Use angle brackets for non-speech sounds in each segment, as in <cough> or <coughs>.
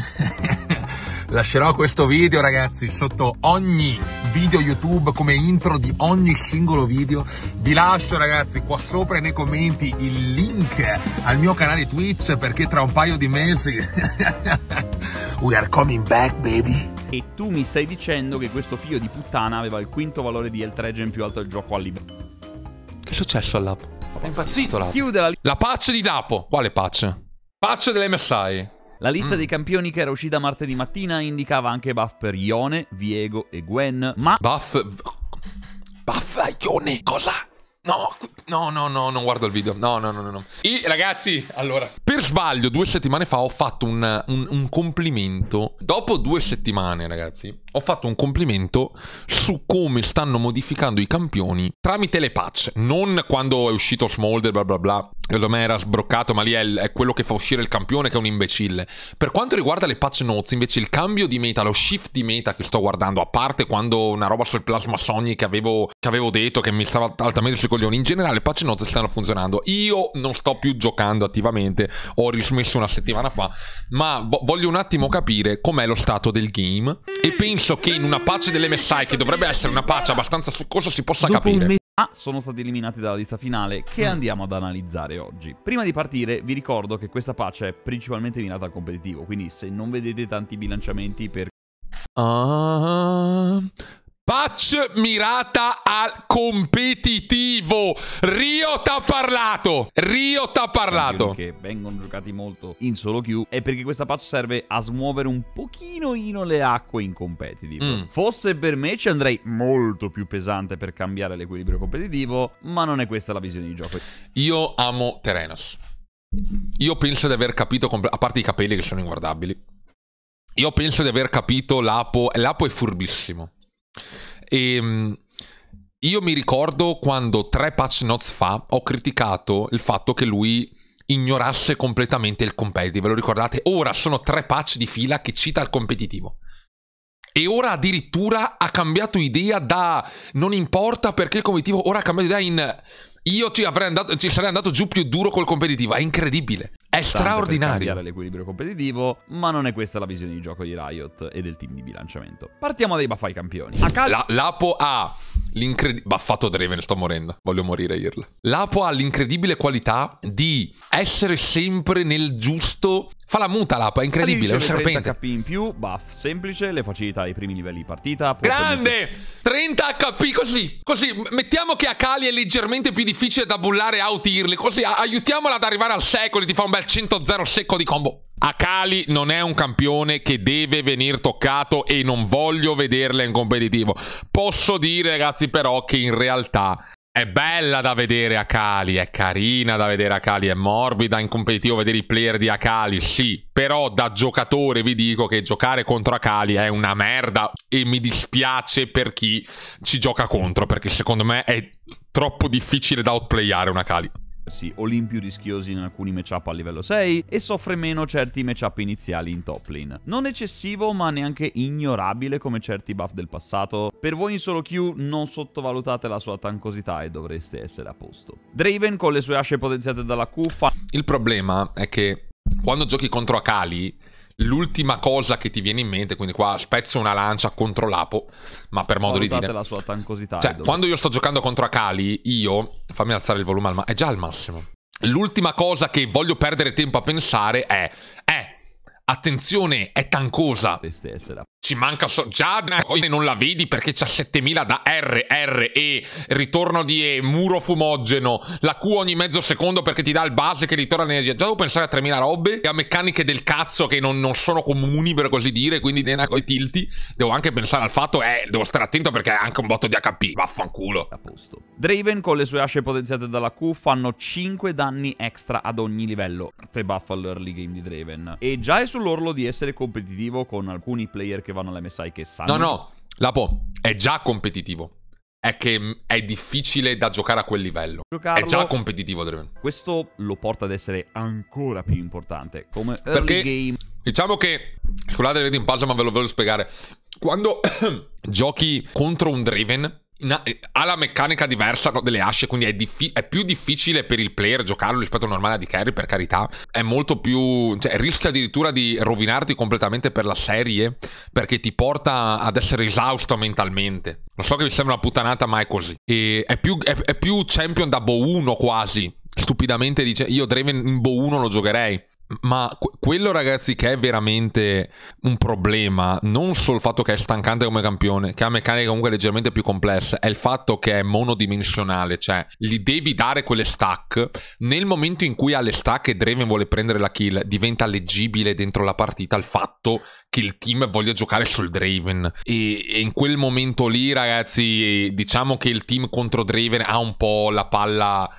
<laughs> Lascerò questo video ragazzi sotto ogni video YouTube come intro di ogni singolo video. Vi lascio ragazzi qua sopra nei commenti il link al mio canale Twitch perché tra un paio di mesi... <laughs> We are coming back baby! E tu mi stai dicendo che questo figlio di puttana aveva il quinto valore di L3 più alto del gioco al libro. Che è successo all'app? È impazzito l'app. Chiude la... La pace di Dapo. Quale pace? Pace dell'MSI. La lista mm. dei campioni che era uscita martedì mattina indicava anche buff per Ione, Viego e Gwen, ma... Buff... Buff a Ione? Cosa? No, no, no, no, non guardo il video. No, no, no, no. E ragazzi, allora, per sbaglio, due settimane fa ho fatto un, un, un complimento. Dopo due settimane, ragazzi, ho fatto un complimento su come stanno modificando i campioni tramite le patch. Non quando è uscito Smolder, bla bla bla. Secondo me era sbroccato, ma lì è, è, quello che fa uscire il campione che è un imbecille. Per quanto riguarda le patch notes, invece, il cambio di meta, lo shift di meta che sto guardando, a parte quando una roba sul plasma sogni che avevo, che avevo detto che mi stava altamente sui coglioni coglioni. In generale, le patch notes stanno funzionando. Io non sto più giocando attivamente, ho rismesso una settimana fa, ma voglio un attimo capire com'è lo stato del game. E penso che in una patch dell'MSI, che dovrebbe essere una patch abbastanza succosa, si possa Dopo capire. Ah, sono stati eliminati dalla lista finale che mm. andiamo ad analizzare oggi. Prima di partire vi ricordo che questa pace è principalmente mirata al competitivo, quindi se non vedete tanti bilanciamenti per... Ah... Uh patch mirata al competitivo. Rio ha parlato. Rio ha parlato. Che vengono giocati molto in solo queue è perché questa patch serve a smuovere un pochino le acque in competitive. Mm. Fosse per me ci andrei molto più pesante per cambiare l'equilibrio competitivo, ma non è questa la visione di gioco. Io amo Terenos. Io penso di aver capito, a parte i capelli che sono inguardabili, io penso di aver capito Lapo. Lapo è furbissimo. E ehm, io mi ricordo quando tre patch notes fa ho criticato il fatto che lui ignorasse completamente il competitive. Ve lo ricordate? Ora sono tre patch di fila che cita il competitivo. E ora addirittura ha cambiato idea da non importa perché il competitivo, ora ha cambiato idea in io ci, andato, ci, sarei andato giù più duro col competitivo, è incredibile. È straordinario. cambiare l'equilibrio competitivo, ma non è questa la visione di gioco di Riot e del team di bilanciamento. Partiamo dai baffai campioni. Cal- la, Lapo ha l'incredibile... Baffato Draven, sto morendo. Voglio morire Irla. Lapo ha l'incredibile qualità di essere sempre nel giusto Fa la muta l'app, è incredibile, è un serpente. 30 HP in più, buff semplice, le facilita i primi livelli di partita. Grande! 30 HP così, così. Mettiamo che Akali è leggermente più difficile da bullare out Early, così aiutiamola ad arrivare al secolo, e ti fa un bel 100-0 secco di combo. Akali non è un campione che deve venir toccato e non voglio vederla in competitivo. Posso dire ragazzi però che in realtà è bella da vedere Akali, è carina da vedere Akali, è morbida in competitivo vedere i player di Akali, sì, però da giocatore vi dico che giocare contro Akali è una merda e mi dispiace per chi ci gioca contro, perché secondo me è troppo difficile da outplayare una Akali sì, o più rischiosi in alcuni matchup a livello 6 e soffre meno certi matchup iniziali in top lane. Non eccessivo ma neanche ignorabile come certi buff del passato. Per voi in solo Q non sottovalutate la sua tancosità e dovreste essere a posto. Draven con le sue asce potenziate dalla Q fa... Il problema è che quando giochi contro Akali l'ultima cosa che ti viene in mente, quindi qua spezzo una lancia contro l'Apo, ma per modo Guardate di dire... la sua tankosità. Cioè, quando io sto giocando contro Akali, io... Fammi alzare il volume al massimo. È già al massimo. L'ultima cosa che voglio perdere tempo a pensare è Attenzione, è tancosa. Ci manca so già non la vedi perché c'ha 7000 da R, R, E, ritorno di E, muro fumogeno, la Q ogni mezzo secondo perché ti dà il base che ritorna l'energia. Già devo pensare a 3000 robe e a meccaniche del cazzo che non, non sono comuni per così dire, quindi ne coi tilti. Devo anche pensare al fatto, eh, devo stare attento perché è anche un botto di HP, vaffanculo. A posto. Draven con le sue asce potenziate dalla Q fanno 5 danni extra ad ogni livello. Te buff all'early game di Draven. E già è sul sull'orlo di essere competitivo con alcuni player che vanno all'MSI che sanno. No, no, Lapo è già competitivo. È che è difficile da giocare a quel livello. Giocarlo, è già competitivo Draven. Questo lo porta ad essere ancora più importante. Come Perché, game... Diciamo che. Scusate, vedete in pausa, ma ve lo voglio spiegare. Quando <coughs> giochi contro un Draven, eh, ha la meccanica diversa delle asce, quindi è, diffi- è, più difficile per il player giocarlo rispetto al normale di carry, per carità. È molto più... Cioè, rischia addirittura di rovinarti completamente per la serie, perché ti porta ad essere esausto mentalmente. Lo so che vi sembra una puttanata, ma è così. E è più, è, è più champion da Bo 1 quasi, stupidamente dice io Draven in Bo 1 lo giocherei. Ma quello ragazzi che è veramente un problema, non solo il fatto che è stancante come campione, che ha meccaniche comunque leggermente più complesse, è il fatto che è monodimensionale, cioè gli devi dare quelle stack, nel momento in cui ha le stack e Draven vuole prendere la kill, diventa leggibile dentro la partita il fatto che il team voglia giocare sul Draven e, e in quel momento lì ragazzi diciamo che il team contro Draven ha un po' la palla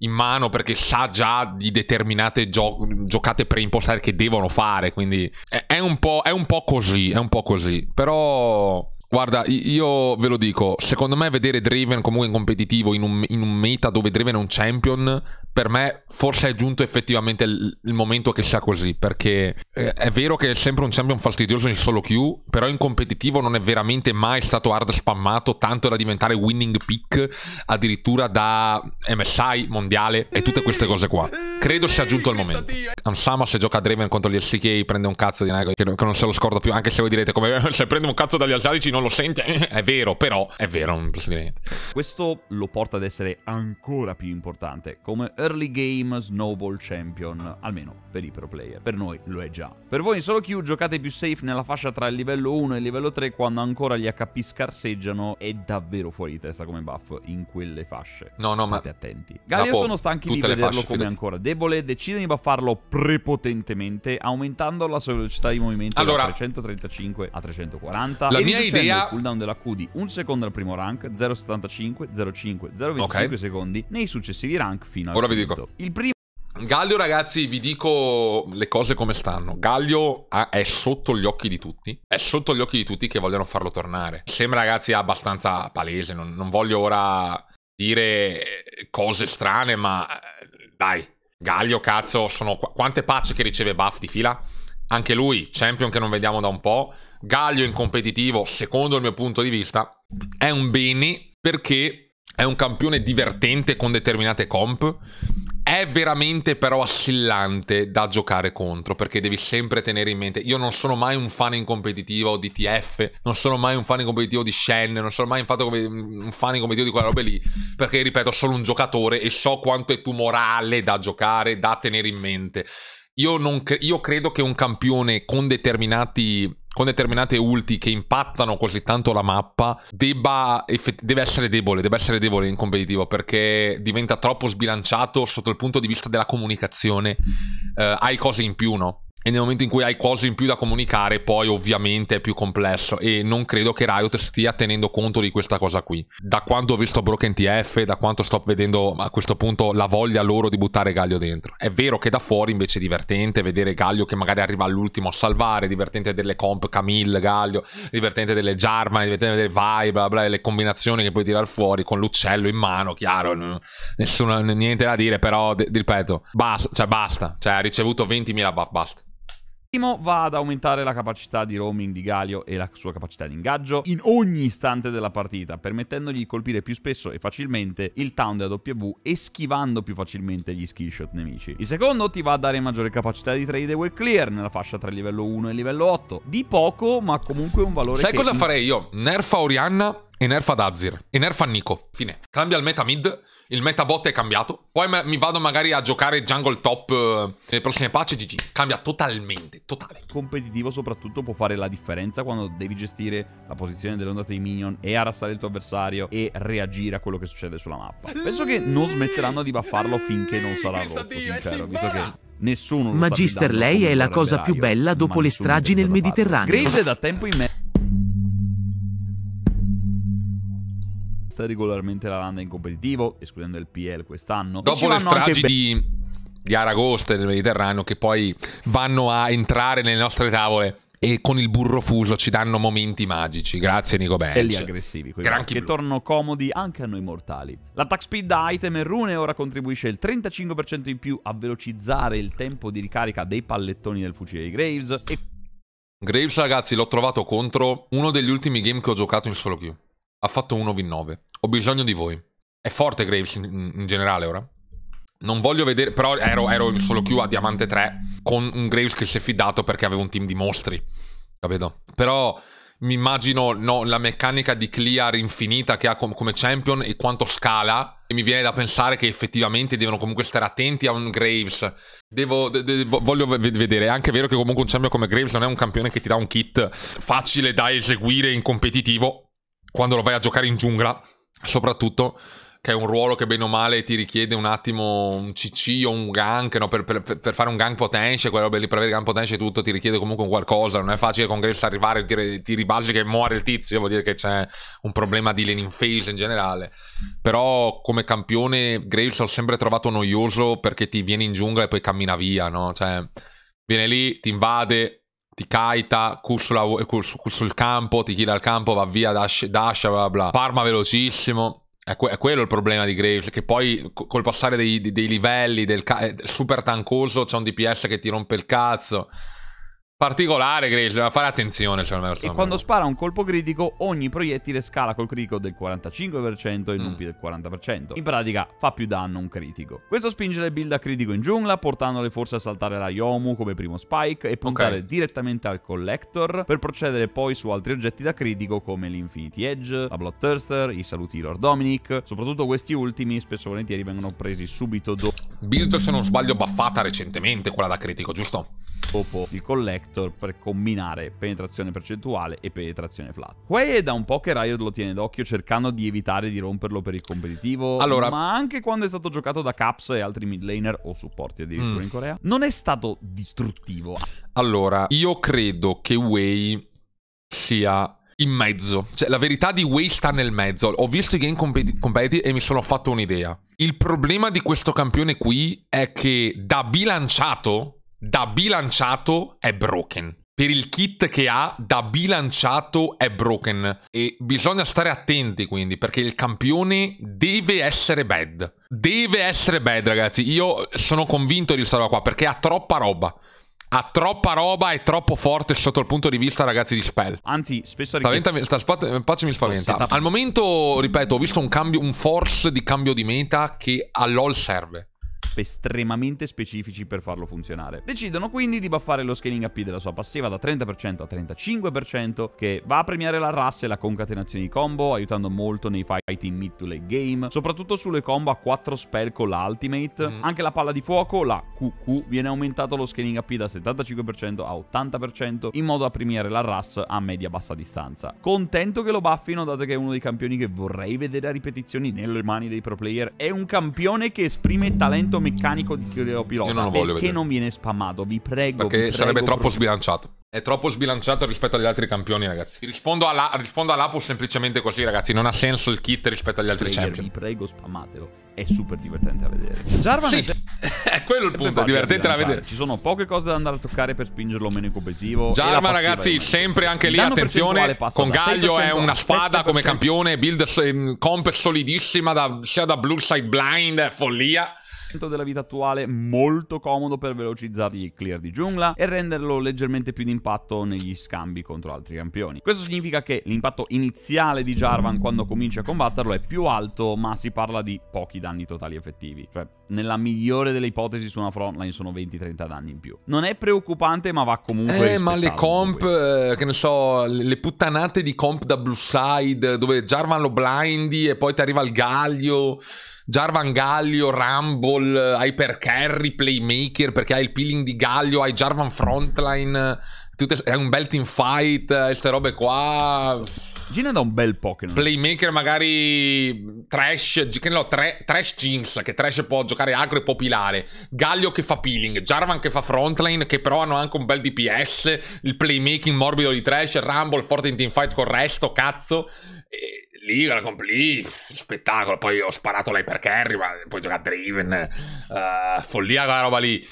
in mano perché sa già di determinate gio- giocate preimpostate che devono fare, quindi è, è, un è, un po', così, è un po' così, però Guarda, io ve lo dico, secondo me vedere Draven comunque in competitivo in un, in un meta dove Draven è un champion, per me forse è giunto effettivamente il, il momento che sia così, perché eh, è vero che è sempre un champion fastidioso in solo Q, però in competitivo non è veramente mai stato hard spammato tanto da diventare winning pick addirittura da MSI mondiale e tutte queste cose qua. Credo sia giunto il momento. Ansama se gioca a Draven contro gli SK prende un cazzo di Nago che non se lo scorda più, anche se voi direte come <laughs> se prende un cazzo dagli asiatici non non lo sente. <laughs> è vero, però è vero, non posso niente. Questo lo porta ad essere ancora più importante come early game snowball champion, almeno per i pro player. Per noi lo è già. Per voi in solo queue giocate più safe nella fascia tra il livello 1 e il livello 3 quando ancora gli HP scarseggiano. È davvero fuori di testa come buff in quelle fasce. No, no, State ma... attenti. Galio sono stanchi di vederlo fasce, come fidati. ancora debole, decide di buffarlo prepotentemente aumentando la sua velocità di movimento allora, da 335 a 340. La mia idea Aia. il cooldown della Q di 1 secondo al primo rank, 0,75, 0,5, 0,25 okay. secondi nei successivi rank fino al Ora quinto. vi dico. Il primo Gaglio, ragazzi, vi dico le cose come stanno. Gaglio è sotto gli occhi di tutti. È sotto gli occhi di tutti che vogliono farlo tornare. Sembra, ragazzi, abbastanza palese. Non, non voglio ora dire cose strane, ma eh, dai. Gaglio, cazzo, sono qu- quante pace che riceve Buff di fila? Anche lui, champion che non vediamo da un po'. Gaglio in competitivo, secondo il mio punto di vista, è un bene perché è un campione divertente con determinate comp. È veramente però assillante da giocare contro perché devi sempre tenere in mente. Io non sono mai un fan in competitivo di TF, non sono mai un fan in competitivo di Shen, non sono mai un fan in competitivo di quella roba lì perché, ripeto, sono un giocatore e so quanto è tumorale da giocare, da tenere in mente. Io, cre- io credo che un campione con determinati con determinate ulti che impattano così tanto la mappa debba effett- deve essere debole, deve essere debole in competitivo perché diventa troppo sbilanciato sotto il punto di vista della comunicazione. Eh, hai cose in più, no? E nel momento in cui hai cose in più da comunicare, poi ovviamente è più complesso. E non credo che Riot stia tenendo conto di questa cosa qui. Da quando ho visto Broken TF, da quanto sto vedendo a questo punto la voglia loro di buttare Gaglio dentro. È vero che da fuori invece è divertente vedere Gaglio che magari arriva all'ultimo a salvare, divertente delle comp Camille, Gaglio, divertente delle Jarman, divertente delle Vibe, bla bla, le combinazioni che puoi tirare fuori con l'uccello in mano, chiaro, nessuno, niente da dire, però, ripeto, basta, cioè basta, cioè ha ricevuto 20.000 buff, basta. Primo, va ad aumentare la capacità di roaming di Galio e la sua capacità di ingaggio in ogni istante della partita, permettendogli di colpire più spesso e facilmente il town della W e schivando più facilmente gli skill shot nemici. Il secondo ti va a dare maggiore capacità di trade e clear nella fascia tra livello 1 e livello 8. Di poco, ma comunque un valore Sai che... cosa farei io? Nerfa Orianna e nerfa Dazir e nerfa Nico. Fine. Cambia il meta mid il metabot è cambiato. Poi mi vado magari a giocare jungle top eh, nelle prossime patch GG. Cambia totalmente, totale. Competitivo soprattutto può fare la differenza quando devi gestire la posizione dell'ondata dei minion e arrassare il tuo avversario e reagire a quello che succede sulla mappa. Penso che non smetteranno di baffarlo finché non sarà rotto, sincero, visto che nessuno lo Magister, lei è la cosa più bella dopo le stragi nel Mediterraneo. Grace è da tempo in me vista regolarmente la Landa in competitivo, escludendo il PL quest'anno. Dopo le stragi di, di Aragosta e del Mediterraneo, che poi vanno a entrare nelle nostre tavole e con il burro fuso ci danno momenti magici. Grazie Nico Bench. Belli aggressivi, che tornano comodi anche a noi mortali. L'attack speed da item e rune ora contribuisce il 35% in più a velocizzare il tempo di ricarica dei pallettoni del fucile di Graves e... Graves ragazzi l'ho trovato contro uno degli ultimi game che ho giocato in solo queue. Ha fatto 1v9. Ho bisogno di voi. È forte Graves in, in generale ora. Non voglio vedere, però ero, ero solo più a Diamante 3 con un Graves che si è fidato perché aveva un team di mostri. Capito? Però mi immagino no, la meccanica di clear infinita che ha com- come champion e quanto scala. E mi viene da pensare che effettivamente devono comunque stare attenti a un Graves. Devo, de- de- voglio v- vedere. È anche vero che comunque un champion come Graves non è un campione che ti dà un kit facile da eseguire in competitivo quando lo vai a giocare in giungla soprattutto che è un ruolo che bene o male ti richiede un attimo un CC o un gank, no? per, per, per, fare un gank potential, quello per avere gank potential e tutto ti richiede comunque un qualcosa, non è facile con Graves arrivare, ti, ti ribalgi che muore il tizio, vuol dire che c'è un problema di laning phase in generale, però come campione Graves l'ho sempre trovato noioso perché ti viene in giungla e poi cammina via, no? Cioè, viene lì, ti invade, ti kaita, cursula, sul campo, ti chila il campo, va via, dash, bla bla. Parma velocissimo. È, que è, quello il problema di Graves, che poi col passare dei, dei livelli, del super tankoso, c'è un DPS che ti rompe il cazzo particolare Grace, deve fare attenzione. Cioè, e quando bravo. spara un colpo critico, ogni proiettile scala col critico del 45% e non più mm. del 40%. In pratica fa più danno un critico. Questo spinge le build a critico in giungla, portandole forse a saltare la Yomu come primo spike e puntare okay. direttamente al collector per procedere poi su altri oggetti da critico come l'Infinity Edge, la Bloodthirster, i saluti Lord Dominic. Soprattutto questi ultimi spesso e volentieri vengono presi subito dopo. Build se non sbaglio baffata recentemente quella da critico, giusto? Dopo il collector Vector per combinare penetrazione percentuale e penetrazione flat. Quay è da un po' che Riot lo tiene d'occhio cercando di evitare di romperlo per il competitivo, allora... ma anche quando è stato giocato da Caps e altri mid laner o supporti addirittura mm. in Corea, non è stato distruttivo. Allora, io credo che Way sia in mezzo. Cioè, la verità di Way sta nel mezzo. Ho visto i game competi-, competi e mi sono fatto un'idea. Il problema di questo campione qui è che da bilanciato da bilanciato è broken. Per il kit che ha, da bilanciato è broken. E bisogna stare attenti quindi, perché il campione deve essere bad. Deve essere bad, ragazzi. Io sono convinto di questa roba qua, perché ha troppa roba ha troppa roba e troppo forte sotto il punto di vista ragazzi di spell. Anzi, spesso spaventa, sta, spaventa, mi spaventa. Al momento, ripeto, ho visto un, cambio, un force di cambio di meta che all'all serve estremamente specifici per farlo funzionare. Decidono quindi di buffare lo scaling AP della sua passiva da 30% a 35%, che va a premiare la RAS e la concatenazione di combo, aiutando molto nei fight in mid to late game, soprattutto sulle combo a 4 spell con la Ultimate. Mm. Anche la palla di fuoco, la QQ, viene aumentato lo scaling AP da 75% a 80%, in modo da premiare la RAS a media-bassa distanza. Contento che lo buffino, dato che è uno dei campioni che vorrei vedere a ripetizioni nelle mani dei pro player. È un campione che esprime talento meccanico di Cleo Pilota. Io non lo voglio perché vedere. non viene spammato, vi prego. Perché vi prego, sarebbe troppo pro... sbilanciato. È troppo sbilanciato rispetto agli altri campioni, ragazzi. Rispondo, alla, rispondo all'Apus semplicemente così, ragazzi. Non ha senso il kit rispetto agli altri Player, champion. Vi prego, spammatelo. È super divertente da vedere. Jarvan sì. è, <laughs> quello il punto, è divertente da vedere. Ci sono poche cose da andare a toccare per spingerlo meno competitivo. Jarvan, ragazzi, sempre anche lì, attenzione. Con Gaglio è una spada come campione. Build comp solidissima, da, sia da Blue Side Blind, follia della vita attuale molto comodo per velocizzargli il clear di giungla e renderlo leggermente più d'impatto negli scambi contro altri campioni. Questo significa che l'impatto iniziale di Jarvan quando cominci a combatterlo è più alto, ma si parla di pochi danni totali effettivi. Cioè, nella migliore delle ipotesi su una frontline sono 20-30 danni in più. Non è preoccupante, ma va comunque Eh, ma le comp, eh, che ne so, le puttanate di comp da blue side, dove Jarvan lo blindi e poi ti arriva il gaglio... Jarvan Gallio, Rumble, Hypercarry, eh, Playmaker, perché hai il peeling di Gallio, hai Jarvan Frontline, eh, tutte, hai un bel team fight, queste eh, robe qua... Gina da un bel Pokémon. Playmaker magari trash, che ne no, tre, trash Jinx, che trash può giocare agro e può pilare. Gallio che fa peeling, Jarvan che fa frontline, che però hanno anche un bel DPS, il playmaking morbido di trash, Rumble forte in teamfight il resto, cazzo. E lì, la comp- lì, spettacolo. Poi ho sparato l'hypercarry, ma poi gioca Driven. Uh, follia quella roba lì.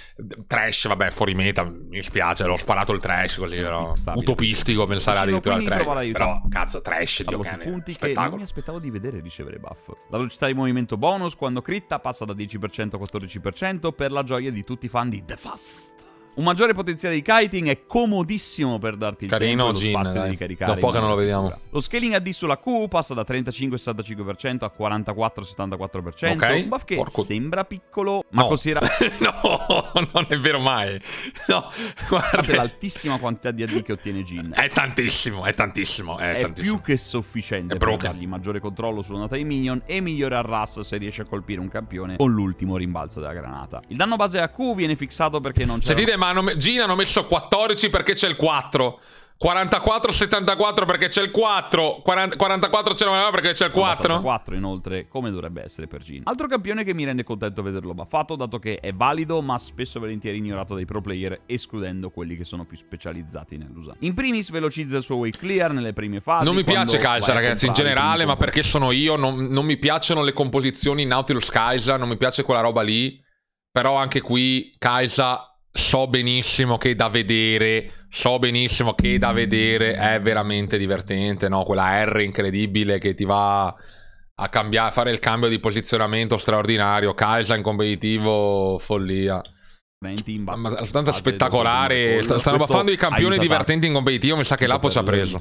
Trash, vabbè, fuori meta. Mi spiace, l'ho sparato il trash così. Però, utopistico pensare addirittura al trash. Però, cazzo, trash. di cane, punti spettacolo. che non mi aspettavo di vedere ricevere buff. La velocità di movimento bonus quando critta passa da 10% a 14% per la gioia di tutti i fan di The Fast. Un maggiore potenziale di kiting è comodissimo per darti Carino, il Carino, tempo e lo spazio Gin, di ricaricare. Da poco non lo vediamo. Lo scaling AD sulla Q passa da 35-65% a 44-74%. Okay. Un buff che Porco... sembra piccolo, ma no. considera... <laughs> no, non è vero mai. No, guarda. l'altissima quantità di AD che ottiene Jin. È tantissimo, è tantissimo, è, è tantissimo. più che sufficiente per dargli maggiore controllo sulla nota di minion e migliore al se riesce a colpire un campione con l'ultimo rimbalzo della granata. Il danno base a Q viene fissato perché non c'è... Sentite, ma ma hanno, Gina hanno messo 14 perché c'è il 4. 44 74 perché c'è il 4 40, 44 c'era perché c'è il 4 4 inoltre come dovrebbe essere per Gina. altro campione che mi rende contento vederlo baffato dato che è valido ma spesso e volentieri ignorato dai pro player escludendo quelli che sono più specializzati nell'usare. in primis velocizza il suo way clear nelle prime fasi non mi piace Kaisa ragazzi in generale ma perché sono io non, non mi piacciono le composizioni in Nautilus Kaisa non mi piace quella roba lì però anche qui Kaisa so benissimo che da vedere, so benissimo che da vedere è veramente divertente, no? Quella R incredibile che ti va a cambiare, fare il cambio di posizionamento straordinario, calza in competitivo, follia. Abbastanza spettacolare. Stanno baffando i campioni divertenti in competitivo. Mi sa che l'Apo ci ha preso.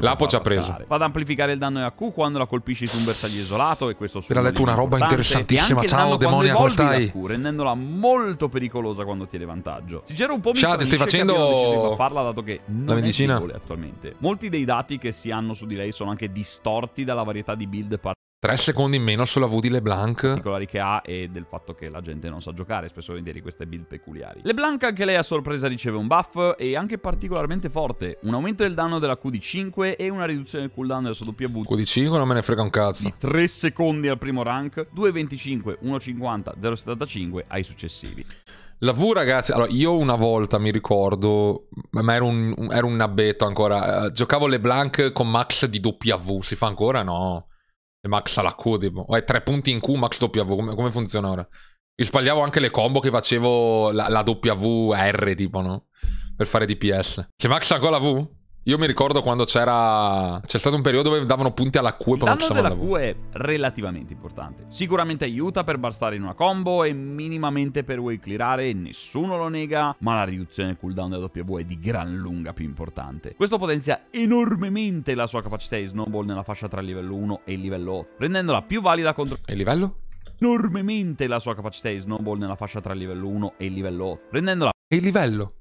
L'Apo ci ha preso. Vado ad amplificare il danno EAQ quando la colpisci su un bersaglio isolato. E questo su. Era letto una roba interessantissima. Ciao, demonia, come stai? AQ, rendendola molto pericolosa quando tiene vantaggio. Si Sincero, un po' mi Ciao, ti stai facendo. farla dato che la medicina attualmente. Molti dei dati che si hanno su di lei sono anche distorti dalla varietà di build Tre secondi in meno sulla V di LeBlanc. Particolari che ha e del fatto che la gente non sa giocare, spesso volentieri queste build peculiari. LeBlanc anche lei a sorpresa riceve un buff e anche particolarmente forte. Un aumento del danno della Q di 5 e una riduzione del cooldown della sua W. Q di 5 non me ne frega un cazzo. Di 3 secondi al primo rank, 2,25, 1,50, 0,75 ai successivi. La V, ragazzi, allora io una volta mi ricordo, ma ero un, un, ero un abbetto ancora. Uh, giocavo LeBlanc con max di W. Si fa ancora? No. E Max alla Q, tipo. O è tre punti in Q, Max W, come, come funziona ora? Io sbagliavo anche le combo che facevo la, la R, tipo, no? Per fare DPS. C'è Max ancora la V? Io mi ricordo quando c'era. C'è stato un periodo dove davano punti alla Q e poi non ci della Q è relativamente importante. Sicuramente aiuta per bastare in una combo e minimamente per way clearare, nessuno lo nega. Ma la riduzione del cooldown della W è di gran lunga più importante. Questo potenzia enormemente la sua capacità di snowball nella fascia tra il livello 1 e il livello 8, rendendola più valida contro. E il livello? Enormemente la sua capacità di snowball nella fascia tra il livello 1 e il livello 8, rendendola. E il livello?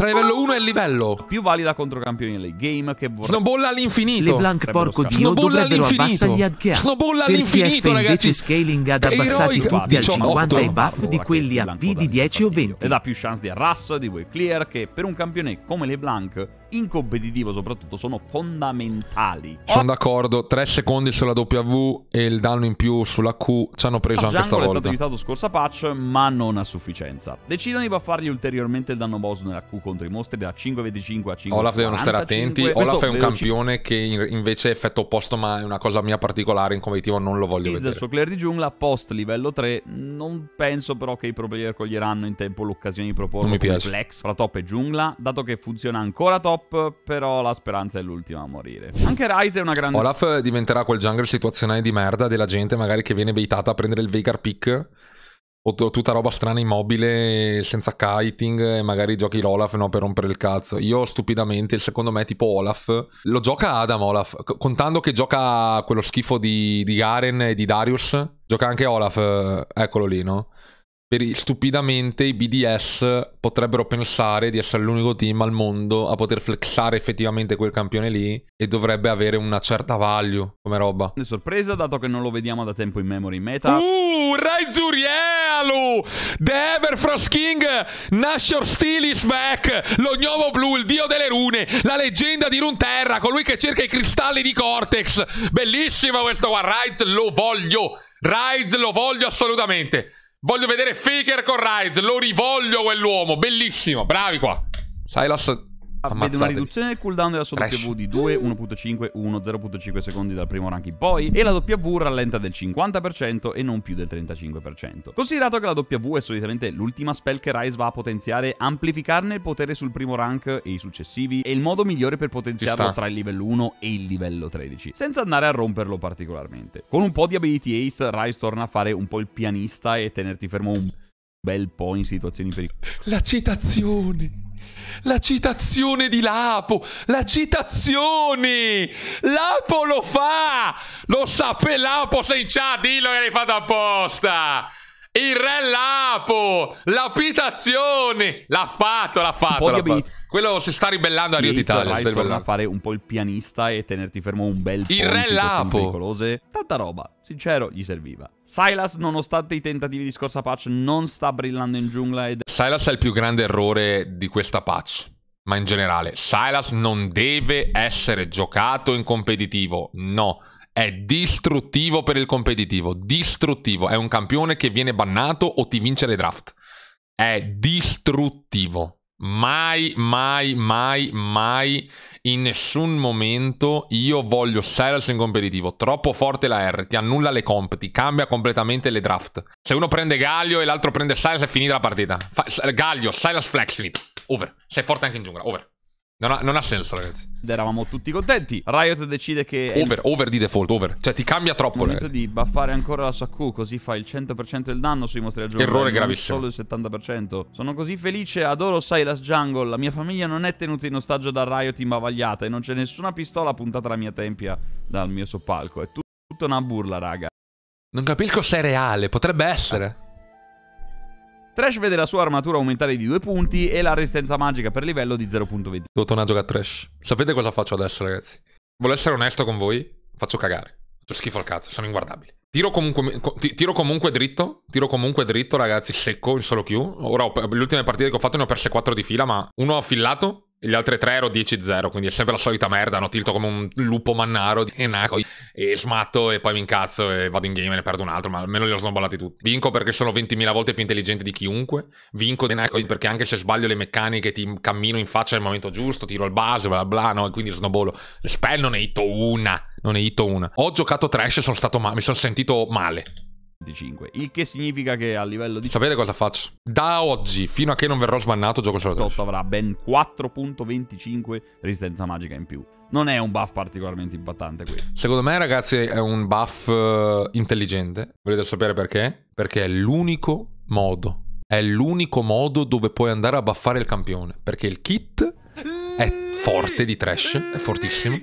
Tra livello 1 e livello. Più valida contro campioni lei. Game che vorrei. Snowball all'infinito. Le LeBlanc, porco dio, Snowball all'infinito. Snowball all'infinito, ragazzi. scaling ad abbassati tutti al 50 e buff di quelli a P di 10 o 20. E dà più chance di arrasso di Way Clear che per un campione come le LeBlanc in competitivo soprattutto sono fondamentali. Sono d'accordo, 3 secondi sulla W e il danno in più sulla Q ci hanno preso Ma anche stavolta. è stato aiutato scorsa patch, ma non a sufficienza. Decidono di buffargli ulteriormente il danno boss nella Q contro i mostri da 5.25 a 5. Olaf devono stare attenti. 5. Olaf Questo è un veloci... campione che invece è effetto opposto, ma è una cosa mia particolare in competitivo, non lo voglio Utilizza vedere. Il suo clear di giungla post livello 3, non penso però che i pro player coglieranno in tempo l'occasione di proporre un flex fra top e giungla, dato che funziona ancora top top, però la speranza è l'ultima a morire. Anche Ryze è una grande... Olaf diventerà quel jungle situazionale di merda della gente magari che viene baitata a prendere il Veigar Pick o tutta roba strana immobile senza kiting e magari giochi l'Olaf no, per rompere il cazzo. Io stupidamente il secondo me tipo Olaf lo gioca Adam Olaf, contando che gioca quello schifo di, di Garen e di Darius, gioca anche Olaf, eh, eccolo lì, no? per, stupidamente i BDS potrebbero pensare di essere l'unico team al mondo a poter flexare effettivamente quel campione lì e dovrebbe avere una certa value come roba. Una sorpresa dato che non lo vediamo da tempo in memory meta. Uh, Rai Zurielu! Dever Frosking! Nashor is back! Lo gnomo blu, il dio delle rune, la leggenda di Runterra, colui che cerca i cristalli di Cortex. Bellissimo questo qua, Rise lo voglio! Rise lo voglio assolutamente! Voglio vedere Faker con Rides, lo rivoglio quell'uomo, bellissimo, bravi qua. Silas Ammazzate. vede una riduzione del cooldown della sua Trash. W di 2, 1.5, 1, 0.5 secondi dal primo rank in poi e la W rallenta del 50% e non più del 35%. Considerato che la W è solitamente l'ultima spell che Rise va a potenziare, amplificarne il potere sul primo rank e i successivi è il modo migliore per potenziarlo tra il livello 1 e il livello 13, senza andare a romperlo particolarmente. Con un po' di ability ace, Rise torna a fare un po' il pianista e tenerti fermo un bel po' in situazioni pericolose. La citazione! La citazione di Lapo, la citazione! Lapo lo fa! Lo sape Lapo se in chat, dillo che l'hai fatto apposta! Il re Lapo! Lapitazione! L'ha fatto, l'ha fatto, l'ha fatto. Quello si sta ribellando a Rio d'Italia. Sta ribellando fare un po' il pianista e tenerti fermo un bel po'. Il re Lapo! Tanta roba, sincero, gli serviva. Silas, nonostante i tentativi di scorsa patch, non sta brillando in giungla ed... Silas è il più grande errore di questa patch. Ma in generale, Silas non deve essere giocato in competitivo. No. È distruttivo per il competitivo, distruttivo. È un campione che viene bannato o ti vince le draft. È distruttivo. Mai, mai, mai, mai, in nessun momento io voglio Cyrus in competitivo. Troppo forte la R, ti annulla le comp, ti cambia completamente le draft. Se uno prende Gallio e l'altro prende Cyrus è finita la partita. Fa- Gaglio, Cyrus Flex Over. Sei forte anche in giungla, over. Non ha, non ha, senso, ragazzi. Ed eravamo tutti contenti. Riot decide che. Over, over di default, over. Cioè, ti cambia troppo. Il momento ragazzi. di buffare ancora la sua Q, così fa il 100% del danno sui mostri aggiunti. Errore gravissimo. Solo il 70%. Sono così felice, adoro Silas Jungle. La mia famiglia non è tenuta in ostaggio da Riot imbavagliata. E non c'è nessuna pistola puntata alla mia tempia dal mio soppalco. È tutta una burla, raga. Non capisco se è reale, potrebbe essere. Trash vede la sua armatura aumentare di 2 punti e la resistenza magica per livello di 0.20. Devo tornare a giocare a Trash. Sapete cosa faccio adesso, ragazzi? Voglio essere onesto con voi, faccio cagare. Faccio schifo al cazzo, sono inguardabile. Tiro comunque, tiro comunque dritto, tiro comunque dritto, ragazzi, secco in solo Q. Ora, le ultime partite che ho fatto ne ho perse 4 di fila, ma uno ha affillato, gli altri tre ero 10-0, quindi è sempre la solita merda, no? Tilto come un lupo mannaro e naco e smatto e poi mi incazzo e vado in game e ne perdo un altro, ma almeno li ho snobballati tutti. Vinco perché sono 20.000 volte più intelligente di chiunque, vinco e naco perché anche se sbaglio le meccaniche ti cammino in faccia nel momento giusto, tiro il base, bla bla, no? E quindi snobolo. Le Spell non ne hito una, non ne hito una. Ho giocato trash e sono stato ma- mi sono sentito male il che significa che a livello di... Sapete cosa faccio? Da oggi, fino a che non verrò sbannato, gioco solo 3. avrà ben 4.25 resistenza magica in più. Non è un buff particolarmente impattante qui. Secondo me, ragazzi, è un buff uh, intelligente. Volete sapere perché? Perché è l'unico modo. È l'unico modo dove puoi andare a buffare il campione. Perché il kit è forte di trash, è fortissimo.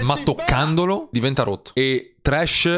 Ma toccandolo diventa rotto. E trash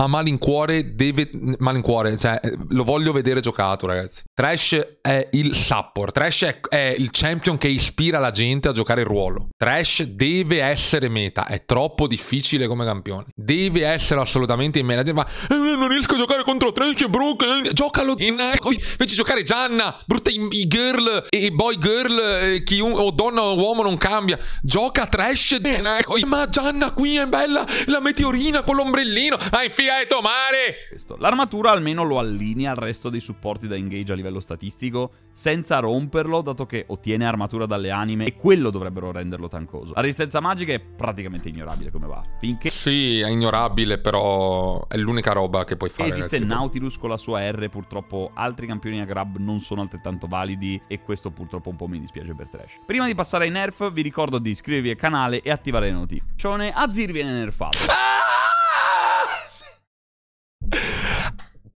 a malincuore deve malincuore, cioè lo voglio vedere giocato, ragazzi. Trash è il support, Trash è, è, il champion che ispira la gente a giocare il ruolo. Trash deve essere meta, è troppo difficile come campione. Deve essere assolutamente in meta, ma eh, non riesco a giocare contro Trash e Brooke, eh, giocalo in eh, invece giocare Gianna, brutta i, i girl e boy girl eh, chi un, o donna o uomo non cambia. Gioca Trash, eh, ma Gianna qui è bella, la meteorina con l'ombrellino. Ah, infine e tomare! L'armatura almeno lo allinea al resto dei supporti da engage a livello statistico, senza romperlo, dato che ottiene armatura dalle anime, e quello dovrebbero renderlo tancoso. La resistenza magica è praticamente ignorabile come va, finché... Sì, è ignorabile, però è l'unica roba che puoi fare. Esiste ragazzi, Nautilus con la sua R, purtroppo altri campioni a grab non sono altrettanto validi, e questo purtroppo un po' mi dispiace per Trash. Prima di passare ai nerf, vi ricordo di iscrivervi al canale e attivare le notifiche. A viene nerfato. Ah!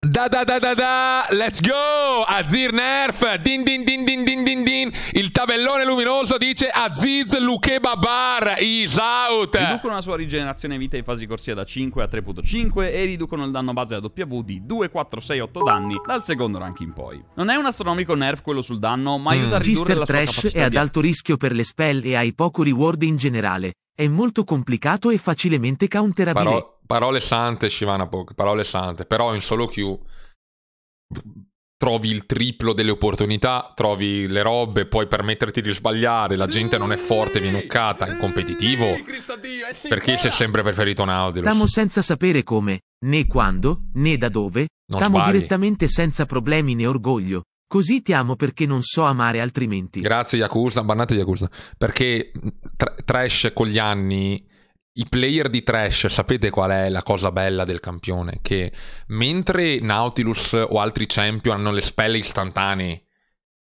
Da da da da da, let's go! Azir Nerf, din din din din din din din, il tabellone luminoso dice Aziz Luke Babar, is out! Riducono la sua rigenerazione vita in fase di corsia da 5 a 3.5 e riducono il danno base da W di 2, 4, 6, 8 danni dal secondo rank in poi. Non è un astronomico nerf quello sul danno, ma aiuta mm. a ridurre Gister la Trash sua capacità è ad alto rischio per le spell e hai poco reward in generale. È molto complicato e facilmente counterabile. Però parole sante Shivanapok, parole sante, però in solo Q trovi il triplo delle opportunità, trovi le robe, puoi permetterti di sbagliare, la gente non è forte, viene uccata, è competitivo, perché si è sempre preferito un Nautilus. Stiamo senza sapere come, né quando, né da dove, non stiamo sbagli. direttamente senza problemi né orgoglio, Così ti amo perché non so amare altrimenti. Grazie Yakuza, bannate Yakuza. Perché tra- trash con gli anni i player di trash, sapete qual è la cosa bella del campione? Che mentre Nautilus o altri champion hanno le spelle istantanee,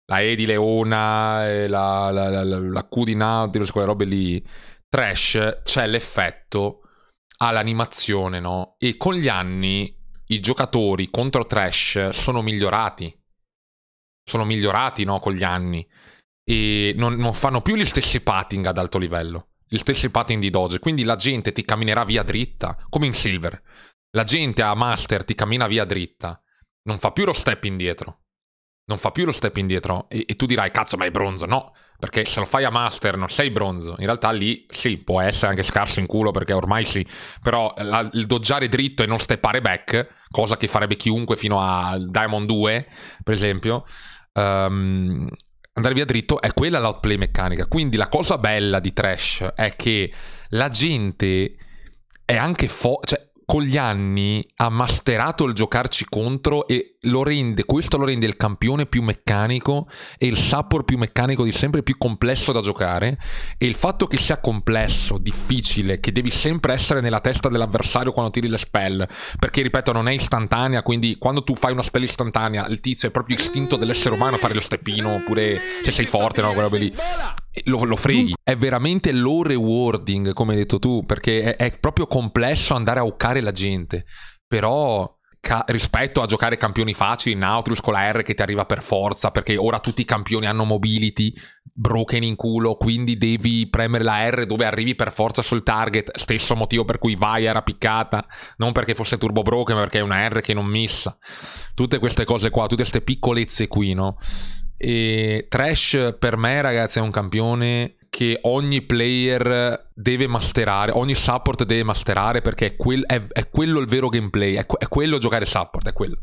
la E di Leona, eh, la, la, la, la Q di Nautilus, quelle robe lì, trash c'è l'effetto all'animazione, no? E con gli anni i giocatori contro trash sono migliorati. Sono migliorati, no? Con gli anni. E non, non fanno più gli stessi patting ad alto livello gli stessi pattern di Doge, quindi la gente ti camminerà via dritta, come in Silver. La gente a Master ti cammina via dritta, non fa più lo step indietro. Non fa più lo step indietro e, e tu dirai, cazzo, ma è bronzo? No, perché se lo fai a Master non sei bronzo. In realtà lì sì, può essere anche scarso in culo perché ormai sì, però la, il doggiare dritto e non steppare back, cosa che farebbe chiunque fino a Diamond 2, per esempio, um, andare via dritto è quella l'outplay meccanica. Quindi la cosa bella di Trash è che la gente è anche fo- cioè con gli anni ha masterato il giocarci contro e lo rende, questo lo rende il campione più meccanico e il support più meccanico di sempre, più complesso da giocare. E il fatto che sia complesso, difficile, che devi sempre essere nella testa dell'avversario quando tiri le spell, perché ripeto, non è istantanea, quindi quando tu fai una spell istantanea, il tizio è proprio istinto dell'essere umano a fare lo steppino, oppure se cioè, sei forte, no, quella lì. Lo, lo, freghi. È veramente low rewarding, come hai detto tu, perché è, è proprio complesso andare a occare la gente. Però Ca- rispetto a giocare campioni facili, Nautilus con la R che ti arriva per forza, perché ora tutti i campioni hanno mobility, broken in culo, quindi devi premere la R dove arrivi per forza sul target, stesso motivo per cui vai era piccata, non perché fosse turbo broken, ma perché è una R che non missa. Tutte queste cose qua, tutte queste piccolezze qui, no? E Trash per me, ragazzi, è un campione che ogni player deve masterare, ogni support deve masterare perché è, quel, è, è quello il vero gameplay, è, è, quello giocare support, è quello.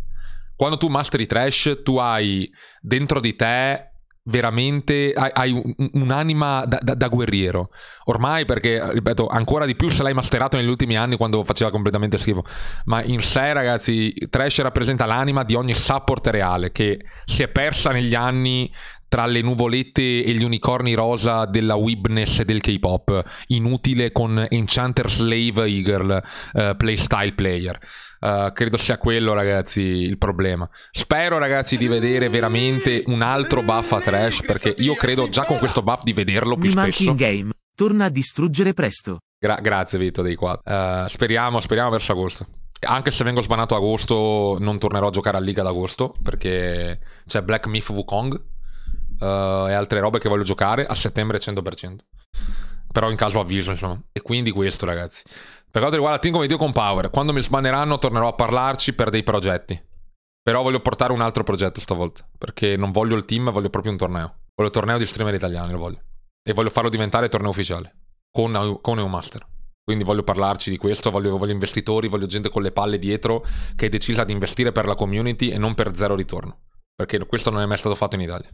Quando tu masteri trash, tu hai dentro di te veramente, hai, hai un'anima da, da, da, guerriero. Ormai perché, ripeto, ancora di più se l'hai masterato negli ultimi anni quando faceva completamente schifo. Ma in sé, ragazzi, trash rappresenta l'anima di ogni support reale che si è persa negli anni tra le nuvolette e gli unicorni rosa della webness del K-pop, inutile con Enchanter Slave Eagle, uh, playstyle player. Uh, credo sia quello, ragazzi, il problema. Spero, ragazzi, di vedere veramente un altro buff a trash, perché io credo già con questo buff di vederlo più Mi spesso. Game. Torna a distruggere presto. Gra- grazie, Vito, dei 4. Uh, eh, speriamo, speriamo verso agosto anche se vengo sbanato ad agosto, non tornerò a giocare a Liga d'agosto, perché c'è Black Myth Wukong uh, e altre robe che voglio giocare a settembre 100%. Però in caso avviso, insomma. E quindi questo, ragazzi. Per quanto riguarda Team come Dio con Power, quando mi sbanneranno tornerò a parlarci per dei progetti. Però voglio portare un altro progetto stavolta, perché non voglio il team, voglio proprio un torneo. Voglio il torneo di streamer italiani, lo voglio. E voglio farlo diventare torneo ufficiale, con, con EU Master. Quindi voglio parlarci di questo, voglio, voglio, investitori, voglio gente con le palle dietro che è decisa di investire per la community e non per zero ritorno. Perché questo non è mai stato fatto in Italia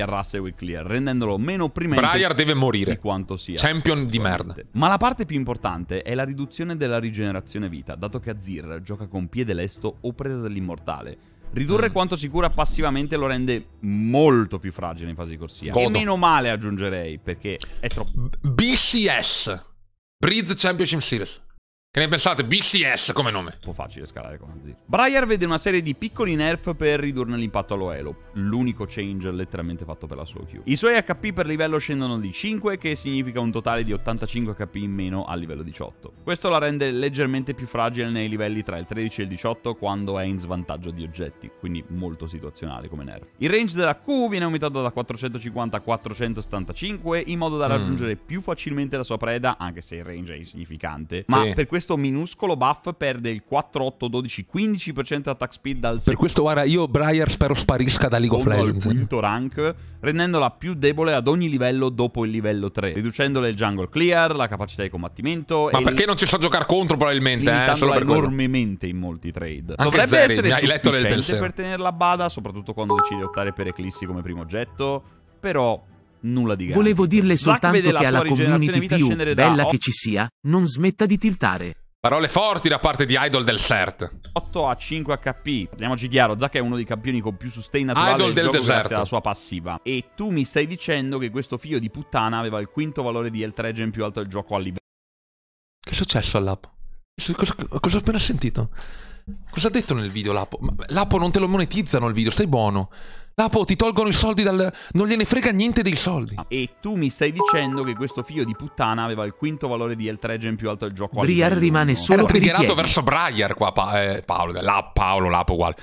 a e Clear, rendendolo meno primente Briar deve morire. di quanto sia. Champion di merda. Ma la parte più importante è la riduzione della rigenerazione vita, dato che Azir gioca con piede lesto o presa dell'immortale. Ridurre mm. quanto si cura passivamente lo rende molto più fragile in fase di corsia. Godo. E meno male aggiungerei, perché è troppo... BCS, Breeds Championship Series. Che ne pensate? BCS come nome? Un po' facile scalare con Zir. Briar vede una serie di piccoli nerf per ridurne l'impatto all'Oelo. l'unico change letteralmente fatto per la solo Q. I suoi HP per livello scendono di 5, che significa un totale di 85 HP in meno a livello 18. Questo la rende leggermente più fragile nei livelli tra il 13 e il 18 quando è in svantaggio di oggetti, quindi molto situazionale come nerf. Il range della Q viene aumentato da 450 a 475 in modo da mm. raggiungere mm. più facilmente la sua preda, anche se il range è insignificante, ma sì. per questo questo minuscolo buff perde il 4, 8, 12, 15% attack speed dal Per questo guarda, io Briar spero sparisca da League of Legends. Il quinto rank, rendendola più debole ad ogni livello dopo il livello 3, riducendole il jungle clear, la capacità di combattimento Ma perché il... non ci sa giocare contro probabilmente, eh, solo per enormemente quello. in molti trade. Anche Dovrebbe Zeri, essere hai letto nel per tenerla a bada, soprattutto quando decide di optare per Eclissi come primo oggetto, però Nulla di grave. Volevo dirle soltanto che alla community più bella da... che ci sia, non smetta di tiltare. Parole forti da parte di Idol del Cert. 8 a 5 HP. Parliamoci chiaro, Zack è uno dei campioni con più sustain naturale Idol del, del deserto. grazie alla sua passiva. E tu mi stai dicendo che questo figlio di puttana aveva il quinto valore di El Tregen più alto del gioco a livello. Che è successo all'apo? Cosa, cosa ho appena sentito? Cosa ha detto nel video l'apo? L'apo non te lo monetizzano il video, stai buono. Lapo, ti tolgono i soldi dal... Non gliene frega niente dei soldi. e tu mi stai dicendo che questo figlio di puttana aveva il quinto valore di El Tregen più alto del gioco. Briar rimane solo Era triggerato verso Briar qua, pa- eh, Paolo, la, Paolo, Lapo uguale.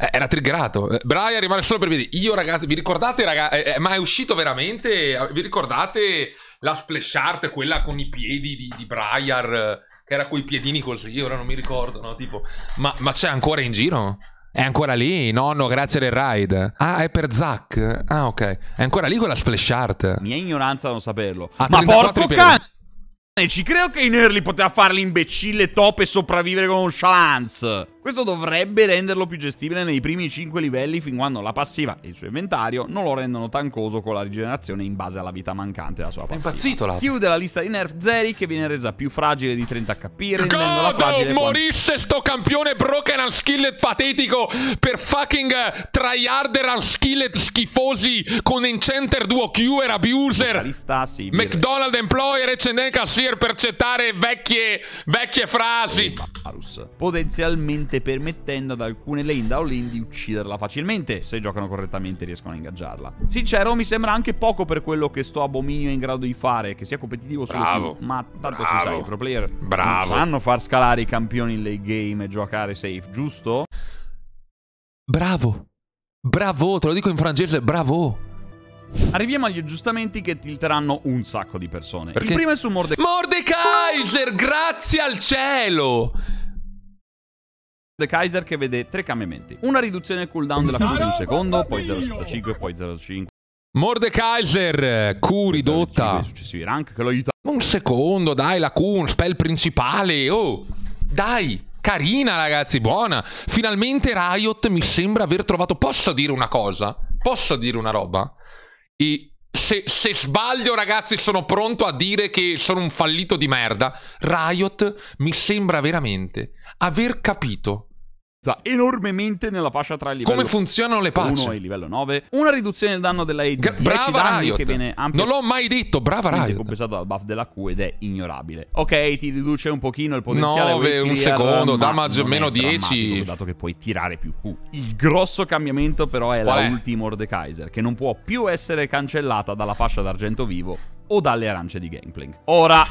Eh, era triggerato. Eh, Briar rimane solo per piedi. Io ragazzi, vi ricordate ragazzi? Eh, eh, ma è uscito veramente? Vi ricordate la splash art, quella con i piedi di, di Briar? Che era coi piedini così, ora non mi ricordo, no? Tipo, ma, ma c'è ancora in giro? È ancora lì, nonno, grazie del ride. Ah, è per Zack. Ah, ok. È ancora lì con la splash art. Mia ignoranza non saperlo. A Ma porco cane! Ci credo che in early poteva fare l'imbecille top e sopravvivere con un chance. Questo dovrebbe renderlo più gestibile nei primi 5 livelli fin quando la passiva e il suo inventario non lo rendono tancoso con la rigenerazione in base alla vita mancante della sua passiva. È impazzito la... Chiude la lista di nerf Zeri che viene resa più fragile di 30 HP rendendola Godo, morisce quanto... sto campione broken and patetico per fucking eh, tryharder and schifosi con Enchanter duo cure abuser lista, sì, McDonald employer e cenen cassier per cettare vecchie, vecchie frasi. Potenzialmente allargate permettendo ad alcune lane da downlane di ucciderla facilmente, se giocano correttamente e riescono a ingaggiarla. Sincero, mi sembra anche poco per quello che sto abominio è in grado di fare, che sia competitivo o solo Bravo. ma tanto Bravo. si sa, i pro player Bravo. non sanno far scalare i campioni in late game e giocare safe, giusto? Bravo. Bravo, te lo dico in francese, bravo. Arriviamo agli aggiustamenti che tilteranno un sacco di persone. Perché? Il primo è su Mordekaiser. Mordekaiser, grazie al cielo! De Kaiser che vede tre cambiamenti. Una riduzione del cooldown della Q di un secondo, poi 0,5, poi 0,5. Mordekaiser, eh, Q ridotta. Successivi rank che lo aiuta. Un secondo, dai, la Q, un spell principale. Oh, dai, carina ragazzi, buona. Finalmente Riot mi sembra aver trovato... Posso dire una cosa? Posso dire una roba? E se, se, sbaglio, ragazzi, sono pronto a dire che sono un fallito di merda. Riot mi sembra veramente aver capito enormemente nella fascia tra il livello Come funzionano le patch? 1 e il livello 9. Una riduzione del danno della AD. Gra- brava Riot. Che viene ampio... Non l'ho mai detto, brava Riot. compensato dal buff della Q ed è ignorabile. Ok, ti riduce un pochino il potenziale. 9, un secondo, damage meno 10. Dato che puoi tirare più Q. Il grosso cambiamento però è Qual la è? ultima Orde Kaiser, che non può più essere cancellata dalla fascia d'argento vivo o dalle arance di Gangplank. Ora...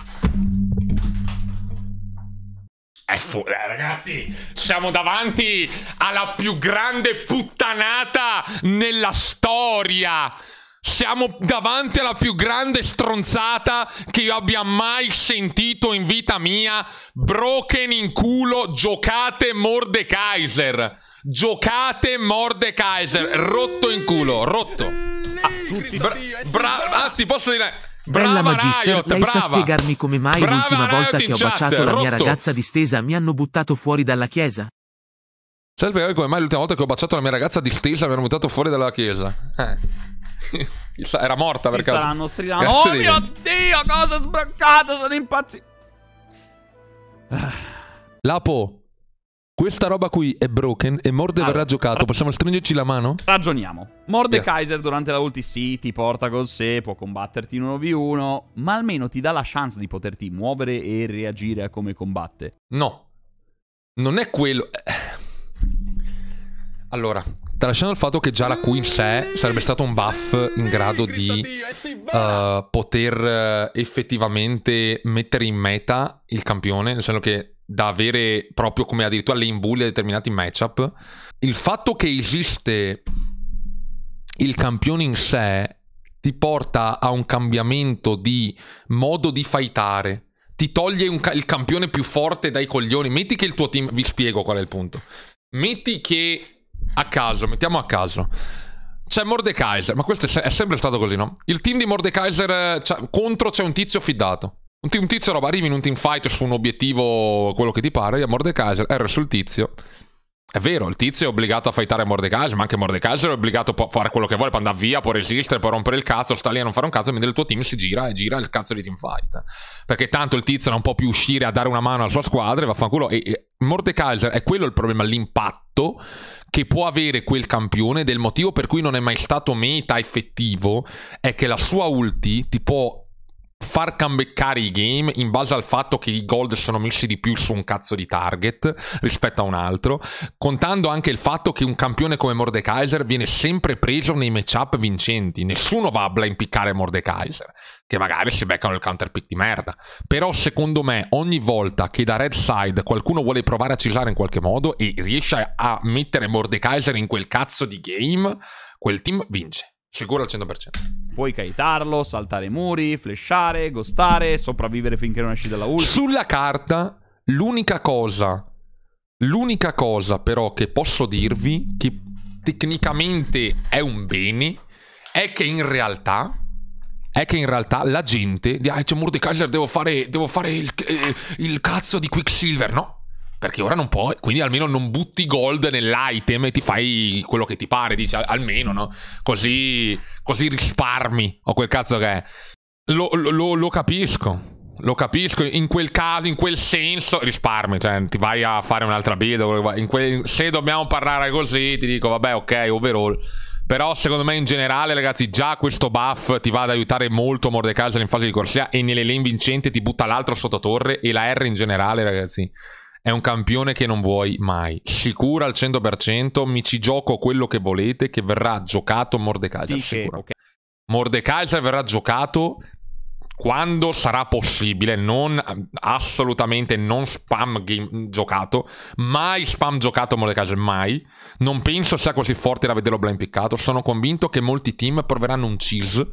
È fuori, eh, ragazzi, siamo davanti alla più grande puttanata nella storia. Siamo davanti alla più grande stronzata che io abbia mai sentito in vita mia. Broken in culo, giocate Mordekaiser. Giocate Mordekaiser. Rotto in culo, rotto. Ah, bra- bra- anzi, posso dire... Bella Magister, Riot, lei brava. sa spiegarmi come mai l'ultima volta che ho chat, baciato rotto. la mia ragazza distesa mi hanno buttato fuori dalla chiesa? Sai cioè, perché come mai l'ultima volta che ho baciato la mia ragazza distesa mi hanno buttato fuori dalla chiesa? Eh. <laughs> era morta perché. Staranno strillando. Oh di... mio dio, cosa sbraccata, sono impazzito. Lapo, questa roba qui è broken e Morde allora, verrà giocato. Possiamo stringerci la mano? Ragioniamo. Morde yeah. Kaiser durante la ulti sì, ti porta con sé, può combatterti in 1v1, ma almeno ti dà la chance di poterti muovere e reagire a come combatte. No. Non è quello. Allora, tralasciando il fatto che già la Q in sé sarebbe stato un buff in grado di uh, poter eh, effettivamente mettere in meta il campione, nel senso che da avere proprio come addirittura lane bully a determinati matchup. Il fatto che esiste il campione in sé ti porta a un cambiamento di modo di fightare. Ti toglie ca- il campione più forte dai coglioni. Metti che il tuo team. Vi spiego qual è il punto. Metti che a caso, mettiamo a caso. C'è Mordekaiser, ma questo è sempre stato così, no? Il team di Mordekaiser eh, c'è, contro c'è un tizio fidato. Un, tizio roba, arrivi in un teamfight su un obiettivo, quello che ti pare, a Mordecai, R sul tizio. È vero, il tizio è obbligato a fightare a Mordecai, ma anche Mordecai è obbligato a fare quello che vuole, può andare via, può resistere, può rompere il cazzo, sta lì a non fare un cazzo, mentre il tuo team si gira e gira il cazzo di teamfight. Perché tanto il tizio non può più uscire a dare una mano alla sua squadra e vaffanculo. E, e Mordecai è quello il problema, l'impatto che può avere quel campione, del motivo per cui non è mai stato meta effettivo, è che la sua ulti ti può far cambeccare i game in base al fatto che i gold sono messi di più su un cazzo di target rispetto a un altro, contando anche il fatto che un campione come Mordekaiser viene sempre preso nei matchup vincenti, nessuno va a blaimpicare Mordekaiser, che magari si beccano il counter pick di merda, però secondo me ogni volta che da red side qualcuno vuole provare a cisare in qualche modo e riesce a mettere Mordekaiser in quel cazzo di game, quel team vince. Sicuro al 100%. Puoi kaitarlo, saltare muri, flashare, ghostare, sopravvivere finché non esci dalla ultima. Sulla carta, l'unica cosa, l'unica cosa però che posso dirvi, che tecnicamente è un bene, è che in realtà è che in realtà la gente di ah, c'è Mordekaiser, devo fare, devo fare il, eh, il, cazzo di Quicksilver. No, perché ora non puoi, quindi almeno non butti gold nell'item e ti fai quello che ti pare, dici almeno, no? Così, così risparmi o quel cazzo che è. Lo, lo, lo, capisco. Lo capisco, in quel caso, in quel senso, risparmi, cioè ti vai a fare un'altra build. Quel, se dobbiamo parlare così, ti dico, vabbè, ok, overall. Però secondo me in generale ragazzi già questo buff ti va ad aiutare molto Mordekaiser in fase di corsia e nelle lane vincente ti butta l'altro sotto torre e la R in generale ragazzi è un campione che non vuoi mai. Sicura al 100%, mi ci gioco quello che volete, che verrà giocato Mordekaiser. Dice, sicuro. Okay. Mordekaiser verrà giocato quando sarà possibile, non, assolutamente non spam game, giocato, mai spam giocato molte case, mai. Non penso sia così forte da vederlo blind piccato. Sono convinto che molti team proveranno un cheese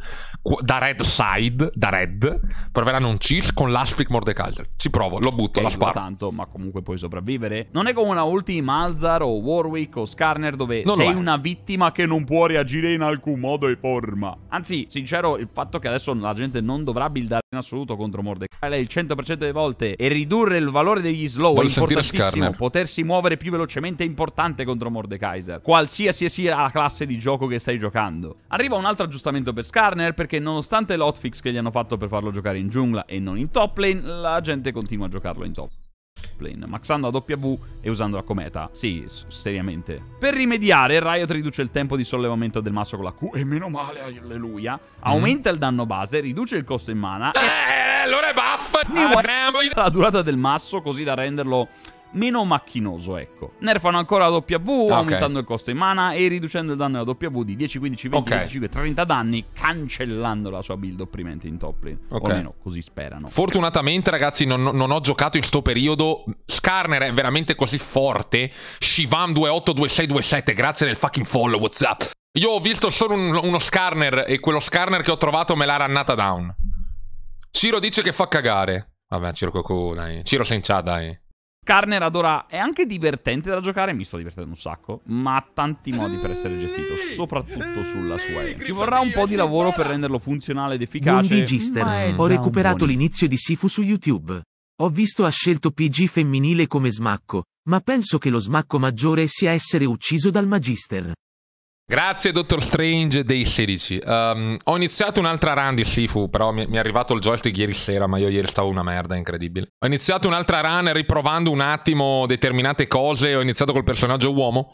da red side, da red, proveranno un cheese con l'aspic Mordecai. Ci provo, lo butto, okay, la esatto, sparo. tanto, ma comunque puoi sopravvivere. Non è come una ulti Malzar o Warwick o Skarner dove non sei una vittima che non può reagire in alcun modo e forma. Anzi, sincero, il fatto che adesso la gente non dovrà buildare in assoluto contro Mordecai il 100% delle volte e ridurre il valore degli slow Voglio è importantissimo. Potersi muovere più velocemente è importante contro Mordekaiser, qualsiasi sia la classe di gioco che stai giocando. Arriva un altro aggiustamento per Skarner perché nonostante l'hotfix che gli hanno fatto per farlo giocare in giungla e non in top lane, la gente continua a giocarlo in top maxando la W e usando la cometa. Sì, seriamente. Per rimediare, Riot riduce il tempo di sollevamento del masso con la Q, e meno male, alleluia. Mm-hmm. Aumenta mm. il danno base, riduce il costo in mana. Eh, allora è buff! La durata del masso, così da renderlo meno macchinoso, ecco. Nerfano ancora la W, ah, okay. aumentando il costo in mana e riducendo il danno della W di 10, 15, 20, okay. 25, 30 danni, cancellando la sua build opprimente in top lane. Okay. O almeno così sperano. Fortunatamente, ragazzi, non, non ho giocato in sto periodo. Scarner è veramente così forte. Shivam 282627, grazie del fucking follow, what's up? Io ho visto solo un, uno scarner e quello scarner che ho trovato me l'ha rannata down. Ciro dice che fa cagare. Vabbè, Ciro Coco, dai. Ciro sei in chat, dai. Skarner adora. è anche divertente da giocare, mi sto divertendo un sacco, ma ha tanti modi per essere gestito, soprattutto sulla sua aim. Ci vorrà un po' di lavoro per renderlo funzionale ed efficace. Gister, ho recuperato l'inizio di Sifu su YouTube. Ho visto ha scelto PG femminile come smacco, ma penso che lo smacco maggiore sia essere ucciso dal Magister. Grazie Dottor Strange dei 16. Um, ehm, ho iniziato un'altra run di Sifu, però mi, mi, è arrivato il joystick ieri sera, ma io ieri stavo una merda, incredibile. Ho iniziato un'altra run riprovando un attimo determinate cose, ho iniziato col personaggio uomo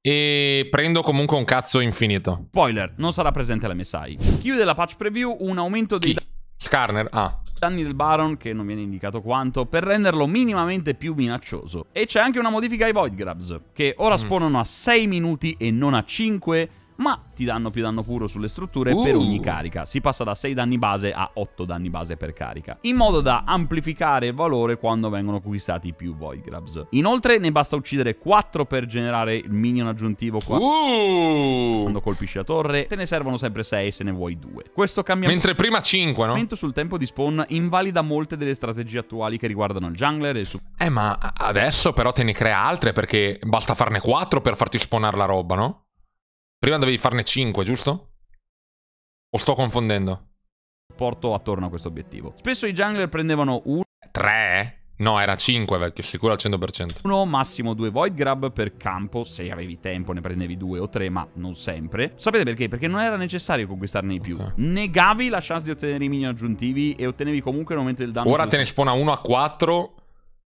e prendo comunque un cazzo infinito. Spoiler, non sarà presente la MSI. Chiude la patch preview un aumento dei... Chi? Scarner, ah. Danni del Baron, che non viene indicato quanto, per renderlo minimamente più minaccioso. E c'è anche una modifica ai Void Grabs, che ora mm. spawnano a 6 minuti e non a 5 ma ti danno più danno puro sulle strutture uh. per ogni uh. carica. Si passa da 6 danni base a 8 danni base per carica, in modo da amplificare il valore quando vengono acquistati più Void Grabs. Inoltre ne basta uccidere 4 per generare il minion aggiuntivo qua. Uh. quando colpisci la torre. Te ne servono sempre 6 se ne vuoi 2. Questo cambiamento... Mentre prima 5, no? L'aumento sul tempo di spawn invalida molte delle strategie attuali che riguardano il jungler e il... Eh ma adesso però te ne crea altre perché basta farne 4 per farti spawnare la roba, no? Prima dovevi farne 5, giusto? O sto confondendo? Porto attorno a questo obiettivo. Spesso i jungler prendevano 1. 3? No, era 5 vecchio, sicuro al 100%. Uno, massimo due void grab per campo, se avevi tempo ne prendevi due o tre, ma non sempre. Sapete perché? Perché non era necessario conquistarne di più. Okay. Negavi la chance di ottenere i minion aggiuntivi e ottenevi comunque un aumento del danno. Ora te ne spona 1 a 4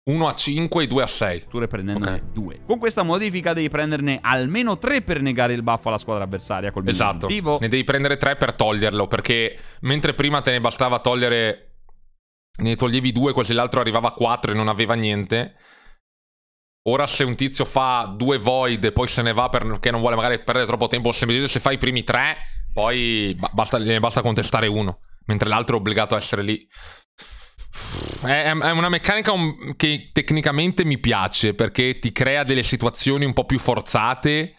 1 a 5 e 2 a 6. Tu ne prendendone okay. 2. Con questa modifica devi prenderne almeno 3 per negare il buff alla squadra avversaria. Col esatto. Motivo. Ne devi prendere 3 per toglierlo. Perché mentre prima te ne bastava togliere. Ne toglievi 2, quasi l'altro arrivava a 4 e non aveva niente. Ora se un tizio fa 2 void e poi se ne va perché non vuole magari perdere troppo tempo, semplicemente se fa i primi 3, poi basta, ne basta contestare uno. Mentre l'altro è obbligato a essere lì. È, una meccanica che tecnicamente mi piace perché ti crea delle situazioni un po' più forzate.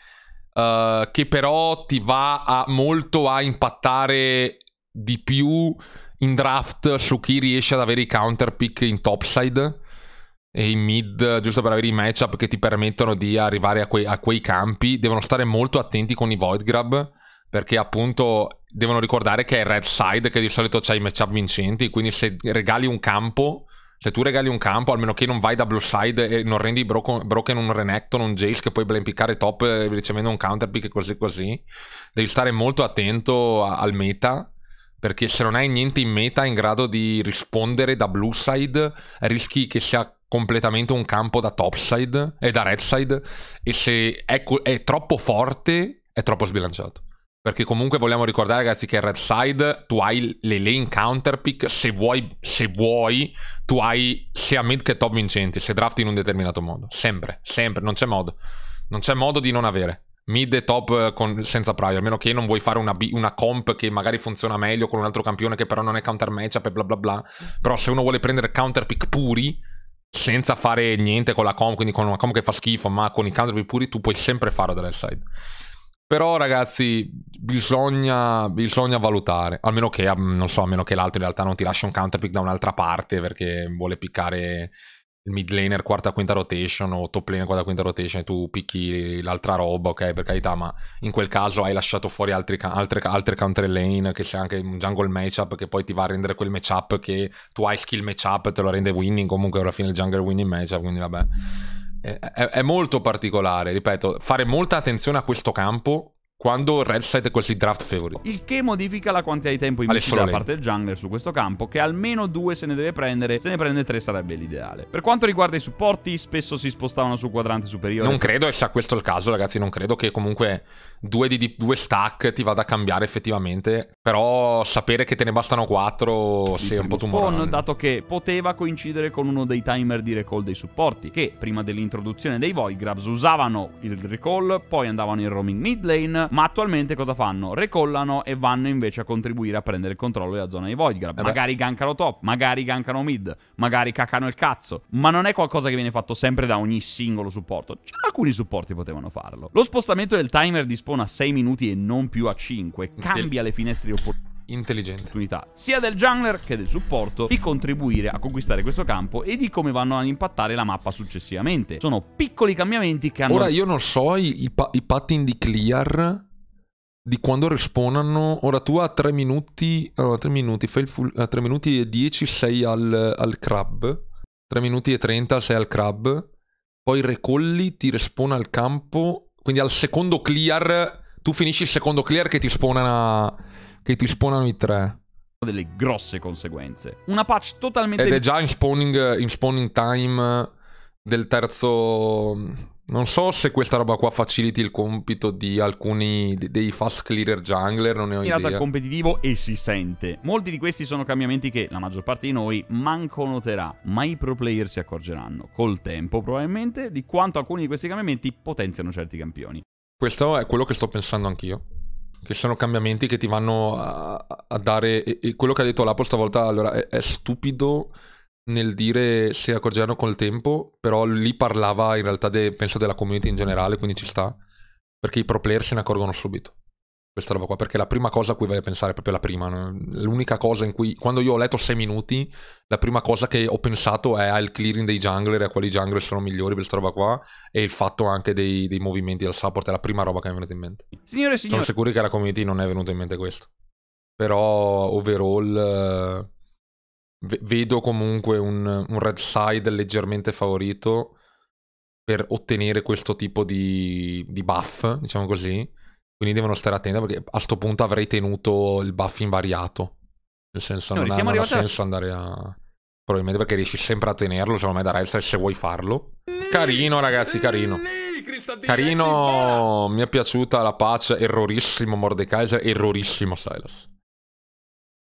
Uh, che però ti va a, molto a impattare di più in draft su chi riesce ad avere i counter pick in topside e in mid, giusto per avere i matchup che ti permettono di arrivare a, que- a quei campi. Devono stare molto attenti con i void grab perché appunto devono ricordare che è Red Side che di solito c'è i matchup vincenti, quindi se regali un campo, se tu regali un campo, almeno che non vai da blue side e non rendi broken, broken un Renekton, un Jace che puoi blampiccare top eh, ricevendo un counter pick e così così, devi stare molto attento al meta perché se non hai niente in meta in grado di rispondere da blue side, rischi che sia completamente un campo da top side e da red side e se è, è troppo forte è troppo sbilanciato. Perché comunque vogliamo ricordare, ragazzi, che a Red Side tu hai le lane counter pick. Se vuoi, se vuoi, tu hai sia mid che top vincenti. Se drafti in un determinato modo. Sempre, sempre, non c'è modo. Non c'è modo di non avere mid e top eh, con, senza prior, a meno che non vuoi fare una, una, comp che magari funziona meglio con un altro campione che però non è counter matchup e bla bla bla. Però se uno vuole prendere counter pick puri, senza fare niente con la comp, quindi con una comp che fa schifo, ma con i counter pick puri tu puoi sempre farlo dall'air side. Però, ragazzi, bisogna, bisogna valutare. Almeno che, mm, non so, almeno che l'altro in realtà non ti lascia un counter pick da un'altra parte perché vuole piccare il mid laner quarta quinta rotation o top laner quarta quinta rotation e tu picchi l'altra roba, ok, per carità, ma in quel caso hai lasciato fuori altri, altre, altre counter lane, che c'è anche un jungle matchup che poi ti va a rendere quel matchup che tu hai skill matchup, e te lo rende winning, comunque alla fine il jungle winning matchup, quindi vabbè è, è molto particolare, ripeto, fare molta attenzione a questo campo quando Red Side è così draft favorite. Il che modifica la quantità di tempo in da parte del jungler su questo campo, che almeno due se ne deve prendere, se ne prende tre sarebbe l'ideale. Per quanto riguarda i supporti, spesso si spostavano sul quadrante superiore. Non credo, e se questo il caso, ragazzi, non credo che comunque due, di, due stack ti vada a cambiare effettivamente, però sapere che te ne bastano quattro sei un po' tumorante. Dato che poteva coincidere con uno dei timer di recall dei supporti, che prima dell'introduzione dei Void Grabs usavano il recall, poi andavano in roaming mid lane, ma attualmente cosa fanno? Recollano e vanno invece a contribuire a prendere il controllo della zona di void grab. Eh magari gankano top, magari gankano mid, magari cacano il cazzo. Ma non è qualcosa che viene fatto sempre da ogni singolo supporto. Cioè, alcuni supporti potevano farlo. Lo spostamento del timer di spawn a 6 minuti e non più a 5 cambia le finestre di opportunità intelligente sia del jungler che del supporto di contribuire a conquistare questo campo e di come vanno ad impattare la mappa successivamente. Sono piccoli cambiamenti che hanno... Ora io non so i, i, pa- i pattern di clear di quando respawnano. Ora tu a 3 minuti, allora 3 minuti, fai il full, a 3 minuti e 10 sei al, al crab, 3 minuti e 30 sei al crab, poi recolli, ti respawn al campo, quindi al secondo clear, tu finisci il secondo clear che ti spawnano, che ti spawnano i 3. delle grosse conseguenze. Una patch totalmente... Ed è già in spawning, in spawning time del terzo non so se questa roba qua faciliti il compito di alcuni dei fast clearer jungler, non ne ho idea. In al competitivo e si sente. Molti di questi sono cambiamenti che la maggior parte di noi manco noterà, ma i pro player si accorgeranno col tempo probabilmente di quanto alcuni di questi cambiamenti potenziano certi campioni. Questo è quello che sto pensando anch'io che sono cambiamenti che ti vanno a, a dare. E, e, quello che ha detto Lapo stavolta allora, è, è stupido nel dire si accorgeranno col tempo, però lì parlava in realtà de, penso della community in generale, quindi ci sta, perché i pro player se ne accorgono subito. Questa roba qua, perché la prima cosa a cui vai a pensare è proprio la prima. No? L'unica cosa in cui, quando io ho letto 6 minuti, la prima cosa che ho pensato è al clearing dei jungler e a quali jungler sono migliori per questa roba qua e il fatto anche dei, dei movimenti al support è la prima roba che mi è venuta in mente. Signore e signori... Sono sicuri che alla community non è venuta in mente questo. Però overall... Eh, v- vedo comunque un, un red side leggermente favorito per ottenere questo tipo di, di buff, diciamo così. Quindi devono stare attenti perché a questo punto avrei tenuto il buff invariato. Nel senso, no, non, ha, non ha senso a... andare a... Probabilmente perché riesci sempre a tenerlo, secondo cioè me, da Red se vuoi farlo. Carino, ragazzi, carino. Carino, mi è piaciuta la pace, errorissimo Mordekaiser, errorissimo Silas.